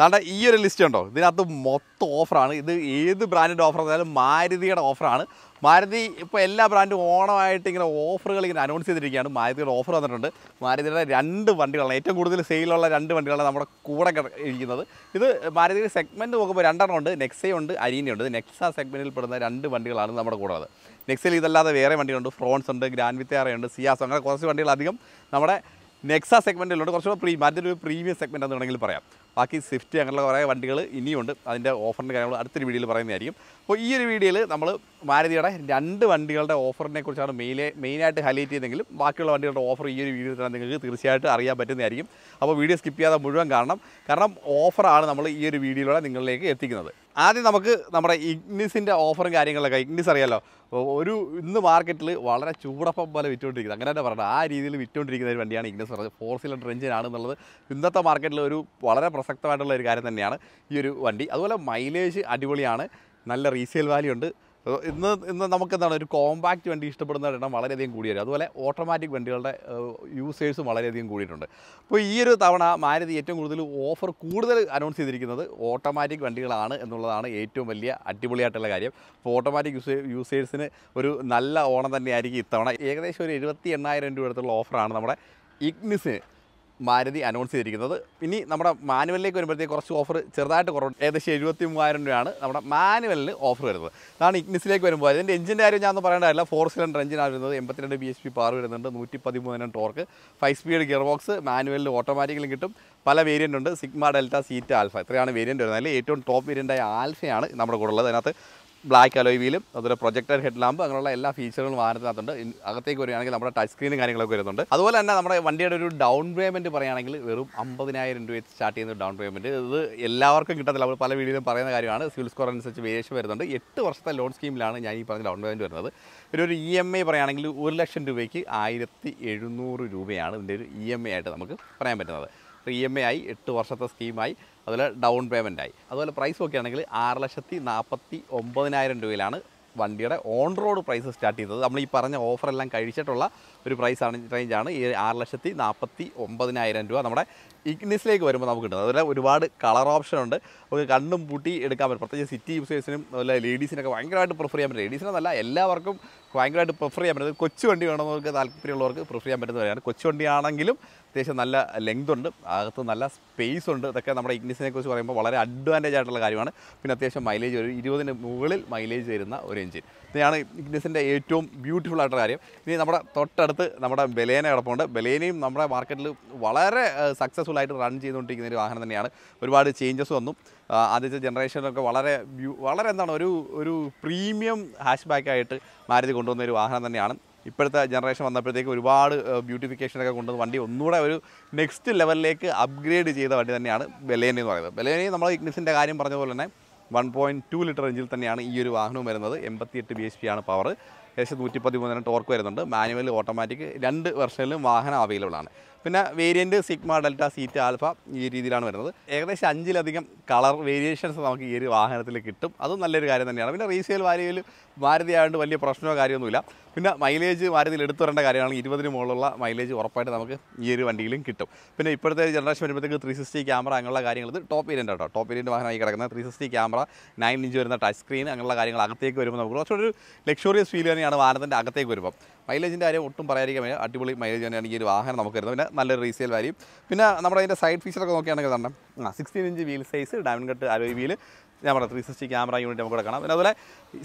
താണ്ട ഈ ഒരു ലിസ്റ്റ് ഉണ്ടോ ഇതിനകത്ത് മൊത്തം ഓഫറാണ് ഇത് ഏത് ബ്രാൻഡിൻ്റെ ഓഫർ എന്നാലും മാരുതിയുടെ ഓഫറാണ് മാരുതി ഇപ്പോൾ എല്ലാ ബ്രാൻഡും ഓണമായിട്ട് ഇങ്ങനെ ഓഫറുകൾ ഇങ്ങനെ അനൗൺസ് ചെയ്തിരിക്കുകയാണ് മാരുതിയുടെ ഓഫർ വന്നിട്ടുണ്ട് മാരുതിയുടെ രണ്ട് വണ്ടികളാണ് ഏറ്റവും കൂടുതൽ സെയിലുള്ള രണ്ട് വണ്ടികളാണ് നമ്മുടെ കൂടെ ഇരിക്കുന്നത് ഇത് മാരുതിയുടെ സെഗ്മെൻറ്റ് നോക്കുമ്പോൾ രണ്ടെണ്ണം ഉണ്ട് നെക്സയുണ്ട് അരീനയുണ്ട് നെക്സ സെഗ്മെൻറ്റിൽ പെടുന്ന രണ്ട് വണ്ടികളാണ് നമ്മുടെ കൂടെ ഉള്ളത് നെക്സയിൽ ഇതല്ലാതെ വേറെ വണ്ടികളുണ്ട് ഫ്രോൺസ് ഉണ്ട് ഗ്രാൻഡ് വിത്തേറയുണ്ട് സിയാസ് അങ്ങനെ കുറച്ച് വണ്ടികൾ അധികം നമ്മുടെ നെക്സ സെഗ്മെൻറ്റിലുണ്ട് കുറച്ചുകൂടെ പ്രീ മാരുതിയുടെ ഒരു പ്രീമിയം സെഗ്മെൻറ്റ് എന്ന് വേണമെങ്കിൽ പറയാം ബാക്കി സ്വിഫ്റ്റ് അങ്ങനെയുള്ള കുറേ വണ്ടികൾ ഇനിയുണ്ട് അതിൻ്റെ ഓഫറിൻ്റെ കാര്യങ്ങൾ അടുത്തൊരു വീഡിയോയിൽ പറയുന്നതായിരിക്കും അപ്പോൾ ഈ ഒരു വീഡിയോയിൽ നമ്മൾ മാരുതിയുടെ രണ്ട് വണ്ടികളുടെ ഓഫറിനെ കുറിച്ചാണ് മെയിലെ മെയിനായിട്ട് ഹൈലൈറ്റ് ചെയ്തെങ്കിലും ബാക്കിയുള്ള വണ്ടികളുടെ ഓഫർ ഈ ഒരു വീഡിയോ തന്നെ നിങ്ങൾക്ക് തീർച്ചയായിട്ടും അറിയാൻ പറ്റുന്നതായിരിക്കും അപ്പോൾ വീഡിയോ സ്കിപ്പ് ചെയ്യാതെ മുഴുവൻ കാണണം കാരണം ഓഫറാണ് നമ്മൾ ഈ ഒരു വീഡിയോയിലൂടെ നിങ്ങളിലേക്ക് എത്തിക്കുന്നത് ആദ്യം നമുക്ക് നമ്മുടെ ഇഗ്നിസിൻ്റെ ഓഫറും കാര്യങ്ങളൊക്കെ ഇഗ്നിസ് അറിയാലോ ഒരു ഇന്ന് മാർക്കറ്റിൽ വളരെ ചൂടപ്പം പോലെ വിറ്റുകൊണ്ടിരിക്കുന്നത് അങ്ങനെ തന്നെ പറഞ്ഞത് ആ രീതിയിൽ വിറ്റുകൊണ്ടിരിക്കുന്ന ഒരു വണ്ടിയാണ് ഇഗ്നിസ് പറഞ്ഞത് ഫോർ സിലിണ്ടർ ആണ് എന്നുള്ളത് ഇന്നത്തെ മാർക്കറ്റിൽ ഒരു വളരെ പ്രസക്തമായിട്ടുള്ള ഒരു കാര്യം തന്നെയാണ് ഈ ഒരു വണ്ടി അതുപോലെ മൈലേജ് അടിപൊളിയാണ് നല്ല റീസെയിൽ വാല്യൂ ഉണ്ട് ഇന്ന് ഇന്ന് എന്താണ് ഒരു കോമ്പാക്റ്റ് വണ്ടി ഇഷ്ടപ്പെടുന്ന എണ്ണം വളരെയധികം വരും അതുപോലെ ഓട്ടോമാറ്റിക് വണ്ടികളുടെ യൂസേഴ്സും വളരെയധികം കൂടിയിട്ടുണ്ട് അപ്പോൾ ഈ ഒരു തവണ മാരുതി ഏറ്റവും കൂടുതൽ ഓഫർ കൂടുതൽ അനൗൺസ് ചെയ്തിരിക്കുന്നത് ഓട്ടോമാറ്റിക് വണ്ടികളാണ് എന്നുള്ളതാണ് ഏറ്റവും വലിയ അടിപൊളിയായിട്ടുള്ള കാര്യം അപ്പോൾ ഓട്ടോമാറ്റിക് യൂസേ യൂസേഴ്സിന് ഒരു നല്ല ഓണം തന്നെയായിരിക്കും ഇത്തവണ ഏകദേശം ഒരു എഴുപത്തി എണ്ണായിരം രൂപ അടുത്തുള്ള ഓഫറാണ് നമ്മുടെ ഇഗ്നിസ് മാരുതി അനൗൺസ് ചെയ്തിരിക്കുന്നത് ഇനി നമ്മുടെ മാനുവലിലേക്ക് വരുമ്പോഴത്തേക്ക് കുറച്ച് ഓഫർ ചെറുതായിട്ട് കുറവ് ഏകദേശം എഴുപത്തി മൂവായിരം രൂപയാണ് നമ്മുടെ മാനുവലിൽ ഓഫർ വരുന്നത് അതാണ് ഇഗ്നിസിലേക്ക് വരുമ്പോൾ അതിൻ്റെ എഞ്ചിൻ്റെ കാര്യം ഞാൻ പറയേണ്ടതല്ല ഫോർ സിലിണ്ടർ എഞ്ചിനാണ് വരുന്നത് എൺപത്തിരണ്ട് ബി എച്ച് പി പാർ വരുന്നുണ്ട് നൂറ്റി പതിമൂന്നിനും torque five speed gear box മാനുവലിൽ ഓട്ടോമാറ്റിക്കലും കിട്ടും പല വേരിയൻ്റ് ഉണ്ട് സിഗ്മ ഡെൽറ്റ സീറ്റ് ആൽഫ ഇത്രയാണ് വേരിയൻ്റ് വരുന്നത് അതിൽ ഏറ്റവും ടോപ്പ് വേരിയൻ്റായ ആൽഫയാണ് നമ്മുടെ കൂടെ ഉള്ളത് അതിനകത്ത് ബ്ലാക്ക് വീലും അതുപോലെ പ്രൊജക്ടർ ഹെഡ് ലാമ്പ് അങ്ങനെയുള്ള എല്ലാ ഫീച്ചറുകളും വാഹനത്തിനകത്തുണ്ട് അകത്തേക്ക് വരികയാണെങ്കിൽ നമ്മുടെ ടച്ച് സ്ക്രീനും കാര്യങ്ങളൊക്കെ വരുന്നുണ്ട് അതുപോലെ തന്നെ നമ്മുടെ വണ്ടിയുടെ ഒരു ഡൗൺ പേയ്മെൻറ്റ് പറയുകയാണെങ്കിൽ വെറും അമ്പതിനായിരം രൂപ സ്റ്റാർട്ട് ചെയ്യുന്ന ഡൗൺ പേയ്മെൻറ്റ് ഇത് എല്ലാവർക്കും കിട്ടത്തില്ല നമ്മൾ പല വീഡിയോയിലും പറയുന്ന കാര്യമാണ് സിവിൽ സ്കോർ അനുസരിച്ച് വേഷം വരുന്നുണ്ട് എട്ട് വർഷത്തെ ലോൺ സ്കീമിലാണ് ഞാൻ ഈ പറഞ്ഞ ഡൗൺ പേയ്മെൻറ്റ് വരുന്നത് ഒരു ഒരു ഇ എം ഐ പറയുകയാണെങ്കിൽ ഒരു ലക്ഷം രൂപയ്ക്ക് ആയിരത്തി എഴുന്നൂറ് രൂപയാണ് ഇതിൻ്റെ ഒരു ഇ എം ഐ ആയിട്ട് നമുക്ക് പറയാൻ പറ്റുന്നത് ഇ എം ഐ ആയി എട്ട് വർഷത്തെ സ്കീമായി അതിൽ ഡൗൺ പേയ്മെൻറ്റായി അതുപോലെ പ്രൈസ് നോക്കുകയാണെങ്കിൽ ആണെങ്കിൽ ആറ് ലക്ഷത്തി നാൽപ്പത്തി ഒമ്പതിനായിരം രൂപയിലാണ് വണ്ടിയുടെ ഓൺ റോഡ് പ്രൈസ് സ്റ്റാർട്ട് ചെയ്തത് നമ്മൾ ഈ പറഞ്ഞ ഓഫറെല്ലാം കഴിച്ചിട്ടുള്ള ഒരു പ്രൈസ് റേഞ്ചാണ് ഈ ആറ് ലക്ഷത്തി നാൽപ്പത്തി ഒമ്പതിനായിരം രൂപ നമ്മുടെ ഇഗ്നിസിലേക്ക് വരുമ്പോൾ നമുക്ക് കിട്ടുന്നത് അതുപോലെ ഒരുപാട് കളർ ഓപ്ഷൻ ഉണ്ട് നമുക്ക് കണ്ണും പൂട്ടി എടുക്കാൻ പറ്റും പ്രത്യേകിച്ച് സിറ്റി യൂസേഴ്സിനും അതുപോലെ ലേഡീസിനൊക്കെ ഭയങ്കരമായിട്ട് പ്രിഫർ ചെയ്യാൻ പറ്റും ലേഡീസിനെന്നല്ല എല്ലാവർക്കും ഭയങ്കരമായിട്ട് പ്രിഫർ ചെയ്യാൻ പറ്റുന്നത് കൊച്ചു വണ്ടി വേണമെന്നവർക്ക് താല്പര്യമുള്ളവർക്ക് പ്രിഫർ ചെയ്യാൻ പറ്റുന്നവരെയാണ് കൊച്ചു വണ്ടിയാണെങ്കിലും അത്യാവശ്യം നല്ല ലെങ്ത് ഉണ്ട് അകത്ത് നല്ല സ്പേസ് ഉണ്ട് ഇതൊക്കെ നമ്മുടെ ഇഗ്നിസിനെ കുറിച്ച് പറയുമ്പോൾ വളരെ അഡ്വാൻറ്റേജ് ആയിട്ടുള്ള കാര്യമാണ് പിന്നെ അത്യാവശ്യം മൈലേജ് ഒരു ഇരുപതിന് മുകളിൽ മൈലേജ് തരുന്ന ഒരു എഞ്ചിൻ ഇതാണ് ഇഗ്നിസിൻ്റെ ഏറ്റവും ബ്യൂട്ടിഫുൾ ആയിട്ടുള്ള കാര്യം ഇനി നമ്മുടെ തൊട്ടടുത്ത് നമ്മുടെ ബലേന കിടപ്പുണ്ട് ബലേനയും നമ്മുടെ മാർക്കറ്റിൽ വളരെ സക്സസ്ഫുൾ ആയിട്ട് റൺ ചെയ്തുകൊണ്ടിരിക്കുന്ന ഒരു വാഹനം തന്നെയാണ് ഒരുപാട് ചേഞ്ചസ് വന്നു ആദ്യത്തെ ജനറേഷനൊക്കെ വളരെ വളരെ എന്താണ് ഒരു ഒരു പ്രീമിയം ഹാഷ് ബാക്കായിട്ട് മാരുതി കൊണ്ടുവന്ന ഒരു വാഹനം തന്നെയാണ് ഇപ്പോഴത്തെ ജനറേഷൻ വന്നപ്പോഴത്തേക്ക് ഒരുപാട് ബ്യൂട്ടിഫിക്കേഷനൊക്കെ കൊണ്ടുവന്ന് വണ്ടി ഒന്നുകൂടെ ഒരു നെക്സ്റ്റ് ലെവലിലേക്ക് അപ്ഗ്രേഡ് ചെയ്ത വണ്ടി തന്നെയാണ് ബെലേനി എന്ന് പറയുന്നത് ബെലേനി നമ്മൾ ഇഗ്നിസിൻ്റെ കാര്യം പറഞ്ഞ പോലെ തന്നെ വൺ പോയിൻറ്റ് ടു ലിറ്റർ എഞ്ചിൽ തന്നെയാണ് ഈ ഒരു വാഹനം വരുന്നത് എൺപത്തിയെട്ട് ബി എച്ച് പി ആണ് പവർ ഏകദേശം നൂറ്റി പതിമൂന്നിന് ടോർക്ക് വരുന്നുണ്ട് മാനുവൽ ഓട്ടോമാറ്റിക് രണ്ട് വെർഷനിലും വാഹനം അവൈലബിൾ ആണ് പിന്നെ variant Sigma Delta Zeta Alpha ഈ രീതിയിലാണ് വരുന്നത് ഏകദേശം അഞ്ചിലധികം കളർ വേരിയേഷൻസ് നമുക്ക് ഈ ഒരു വാഹനത്തിൽ കിട്ടും അതും നല്ലൊരു കാര്യം തന്നെയാണ് പിന്നെ റീസെയിൽ വാല്യൂയിൽ മാരുതി ആയതുകൊണ്ട് വലിയ പ്രശ്നമോ കാര്യമൊന്നുമില്ല പിന്നെ മൈലേജ് മാരുതിയിൽ എടുത്തു വരേണ്ട കാര്യമാണെങ്കിൽ ഇരുപതിന് മുകളിലുള്ള മൈലേജ് ഉറപ്പായിട്ട് നമുക്ക് ഈ ഒരു വണ്ടിയിലും കിട്ടും പിന്നെ ഇപ്പോഴത്തെ ജനറേഷൻ വരുമ്പോഴത്തേക്ക് ത്രീ സിക്സ്റ്റി ക്യാമറ അങ്ങനെയുള്ള കാര്യങ്ങൾ ഇത് ടോപ്പ് ഏരിയൻ്റ് കേട്ടോ ടോപ്പ് ഏരിയൻ്റെ വാഹനമായി കിടക്കുന്ന three sixty camera nine inch വരുന്ന ടച്ച് സ്ക്രീൻ അങ്ങനെയുള്ള കാര്യങ്ങൾ അകത്തേക്ക് വരുമ്പോൾ നമുക്ക് കുറച്ചുകൂടി ഒരു ലക്ഷറിയസ് ഫീൽ തന്നെയാണ് വാഹനത്തിൻ്റെ അകത്തേക്ക് വരുമ്പോൾ മൈലേജിൻ്റെ കാര്യം ഒട്ടും പറയാതിരിക്കാൻ അടിപൊളി മൈലേജ് തന്നെയാണ് ഈ ഒരു വാഹനം നമുക്ക് വരുന്നത് പിന്നെ നല്ലൊരു റീസെയിൽ വാല്യൂ പിന്നെ നമ്മുടെ അതിൻ്റെ സൈഡ് ഫീച്ചറൊക്കെ നോക്കുകയാണെങ്കിൽ തന്നെ ആ sixteen inch wheel size diamond cut alloy wheel ഞാൻ പറയാം ത്രീ സിക്സ്റ്റി ക്യാമറ യൂണിറ്റ് നമുക്ക് കാണാം പിന്നെ അതുപോലെ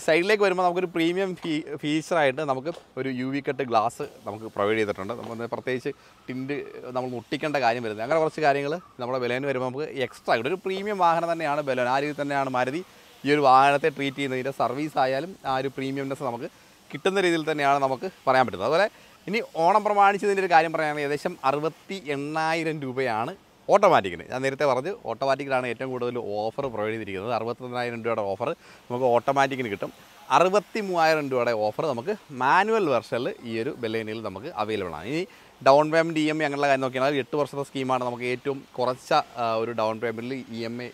സൈഡിലേക്ക് വരുമ്പോൾ നമുക്കൊരു പ്രീമിയം ഫീ ഫീച്ചറായിട്ട് നമുക്ക് ഒരു യു വി കട്ട് ഗ്ലാസ് നമുക്ക് പ്രൊവൈഡ് ചെയ്തിട്ടുണ്ട് നമ്മൾ പ്രത്യേകിച്ച് ടിൻഡ് നമ്മൾ മുട്ടിക്കേണ്ട കാര്യം വരുന്നത് അങ്ങനെ കുറച്ച് കാര്യങ്ങൾ നമ്മുടെ ബലേന് വരുമ്പോൾ നമുക്ക് എക്സ്ട്രാ ആയിട്ട് ഒരു പ്രീമിയം വാഹനം തന്നെയാണ് ബലോൻ ആ രീതിയിൽ തന്നെയാണ് മരുതി ഈ ഒരു വാഹനത്തെ ട്രീറ്റ് ചെയ്യുന്നതിൻ്റെ സർവീസ് ആയാലും ആ ഒരു പ്രീമിയംനെസ് നമുക്ക് കിട്ടുന്ന രീതിയിൽ തന്നെയാണ് നമുക്ക് പറയാൻ പറ്റുന്നത് അതുപോലെ ഇനി ഓണം പ്രമാണിച്ചതിൻ്റെ ഒരു കാര്യം പറയുകയാണെങ്കിൽ ഏകദേശം അറുപത്തി എണ്ണായിരം രൂപയാണ് ഓട്ടോമാറ്റിക്കിന് ഞാൻ നേരത്തെ പറഞ്ഞു ഓട്ടോമാറ്റിക്കിലാണ് ഏറ്റവും കൂടുതൽ ഓഫർ പ്രൊവൈഡ് ചെയ്തിരിക്കുന്നത് അറുപത്തൊന്നായിരം രൂപയുടെ ഓഫർ നമുക്ക് ഓട്ടോമാറ്റിക്കിന് കിട്ടും അറുപത്തി മൂവായിരം രൂപയുടെ ഓഫർ നമുക്ക് മാനുവൽ വെർഷനിൽ ഈ ഒരു ബെലേനിയിൽ നമുക്ക് അവൈലബിൾ ആണ് ഇനി down payment E M I അങ്ങനെയുള്ള കാര്യം നോക്കിയാൽ എട്ട് വർഷത്തെ സ്കീമാണ് നമുക്ക് ഏറ്റവും കുറച്ച ഒരു ഡൗൺ പേയ്മെൻറ്റിൽ E M I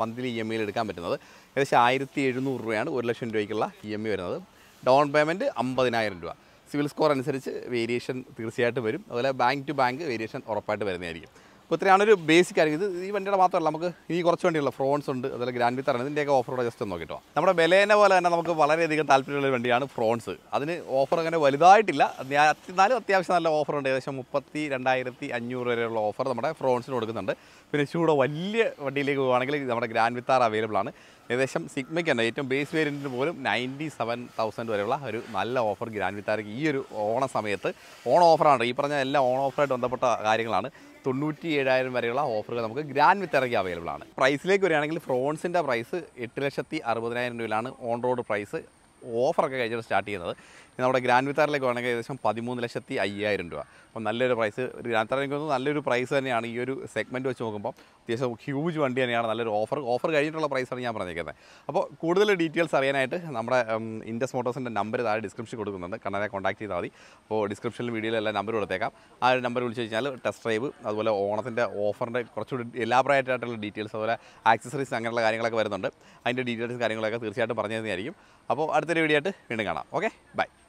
monthly E M ഐയിൽ എടുക്കാൻ പറ്റുന്നത് ഏകദേശം ആയിരത്തി എഴുന്നൂറ് രൂപയാണ് ഒരു ലക്ഷം രൂപയ്ക്കുള്ള ഇ എം ഐ വരുന്നത് ഡൗൺ പേയ്മെൻറ്റ് അമ്പതിനായിരം രൂപ സിവിൽ സ്കോർ അനുസരിച്ച് വേരിയേഷൻ തീർച്ചയായിട്ടും വരും അതുപോലെ ബാങ്ക് ടു ബാങ്ക് വേരിയേഷൻ ഉറപ്പായിട്ട് വരുന്നതായിരിക്കും അപ്പോൾ ഇത്രയാണ് ഒരു ബേസിക് ആയിരിക്കും ഇത് ഈ വണ്ടിയുടെ മാത്രമല്ല നമുക്ക് ഈ കുറച്ച് വണ്ടിയുള്ള ഫ്രോൺസ് ഉണ്ട് അതുപോലെ ഗ്രാൻഡ് വിത്തറാണ് ഇതിൻ്റെയൊക്കെ ഓഫറോടെ ജസ്റ്റ് ഒന്ന് നോക്കിട്ടോ നമ്മുടെ വിലേനെ പോലെ തന്നെ നമുക്ക് വളരെയധികം താല്പര്യമുള്ള വണ്ടിയാണ് ഫ്രോൺസ് അതിന് ഓഫർ അങ്ങനെ വലുതായിട്ടില്ല എന്നാലും അത്യാവശ്യം നല്ല ഓഫർ ഉണ്ട് ഏകദേശം മുപ്പത്തി രണ്ടായിരത്തി അഞ്ഞൂറ് വരെയുള്ള ഓഫർ നമ്മുടെ ഫ്രോൺസിന് കൊടുക്കുന്നുണ്ട് പിന്നെ ഇച്ചിരി വലിയ വണ്ടിയിലേക്ക് പോവുകയാണെങ്കിൽ നമ്മുടെ ഗ്രാൻഡ് വിത്താർ അവൈലബിൾ ആണ് ഏകദേശം സിഗ്മയ്ക്ക് തന്നെ ഏറ്റവും ബേസ് വേരിയൻറ്റിന് പോലും നയൻറ്റി സെവൻ തൗസൻഡ് വരെയുള്ള ഒരു നല്ല ഓഫർ ഗ്രാൻഡ് വിത്താർക്ക് ഈ ഒരു ഓണ സമയത്ത് ഓൺ ഓഫറാണ് ഈ പറഞ്ഞ എല്ലാ ഓൺ ഓഫറായിട്ട് ബന്ധപ്പെട്ട കാര്യങ്ങളാണ് തൊണ്ണൂറ്റി ഏഴായിരം വരെയുള്ള ഓഫറുകൾ നമുക്ക് ഗ്രാൻഡ് വിത്ത് ഇറങ്ങി അവൈലബിൾ ആണ് പ്രൈസിലേക്ക് വരികയാണെങ്കിൽ ഫ്രോൺസിൻ്റെ പ്രൈസ് എട്ട് ലക്ഷത്തി അറുപതിനായിരം രൂപയിലാണ് ഓൺ റോഡ് പ്രൈസ് ഓഫറൊക്കെ കഴിഞ്ഞിട്ട് സ്റ്റാർട്ട് ചെയ്യുന്നത് നമ്മുടെ ഗ്രാൻഡ് വിത്താറിലേക്ക് വേണമെങ്കിൽ ഏകദേശം പതിമൂന്ന് ലക്ഷത്തി അയ്യായിരം രൂപ അപ്പോൾ നല്ലൊരു പ്രൈസ് ഗ്രാൻഡ് വിത്താർ എനിക്ക് തോന്നുന്നു നല്ലൊരു പ്രൈസ് തന്നെയാണ് ഈ ഒരു സെഗ്മെൻറ്റ് വെച്ച് നോക്കുമ്പോൾ അത്യാവശ്യം ഹ്യൂജ് വണ്ടി തന്നെയാണ് നല്ലൊരു ഓഫർ ഓഫർ കഴിഞ്ഞിട്ടുള്ള പ്രൈസാണ് ഞാൻ പറഞ്ഞിരിക്കുന്നത് അപ്പോൾ കൂടുതൽ ഡീറ്റെയിൽസ് അറിയാനായിട്ട് നമ്മുടെ ഇൻഡസ് മോട്ടോഴ്സിൻ്റെ നമ്പർ താഴെ ഡിസ്ക്രിപ്ഷൻ കൊടുക്കുന്നുണ്ട് കണ്ണനെ കോൺടാക്ട് ചെയ്താൽ മതി അപ്പോൾ ഡിസ്ക്രിപ്ഷനിൽ വീഡിയോയിൽ നമ്പർ കൊടുത്തേക്കാം ആ ഒരു നമ്പർ വിളിച്ച് കഴിഞ്ഞാൽ ടെസ്റ്റ് ഡ്രൈവ് അതുപോലെ ഓണത്തിൻ്റെ ഓഫറിൻ്റെ കുറച്ചുകൂടി എലാബറേറ്റ് ആയിട്ടുള്ള ഡീറ്റെയിൽസ് അതുപോലെ ആക്സസറീസ് അങ്ങനെയുള്ള കാര്യങ്ങളൊക്കെ വരുന്നുണ്ട് അതിൻ്റെ ഡീറ്റെയിൽസ് കാര്യങ്ങളൊക്കെ തീർച്ചയായിട്ടും പറഞ്ഞു തന്നെയായിരിക്കും അപ്പോൾ അടുത്തൊരു വീഡിയോ ആയിട്ട് വീണ്ടും കാണാം ഓക്കെ ബൈ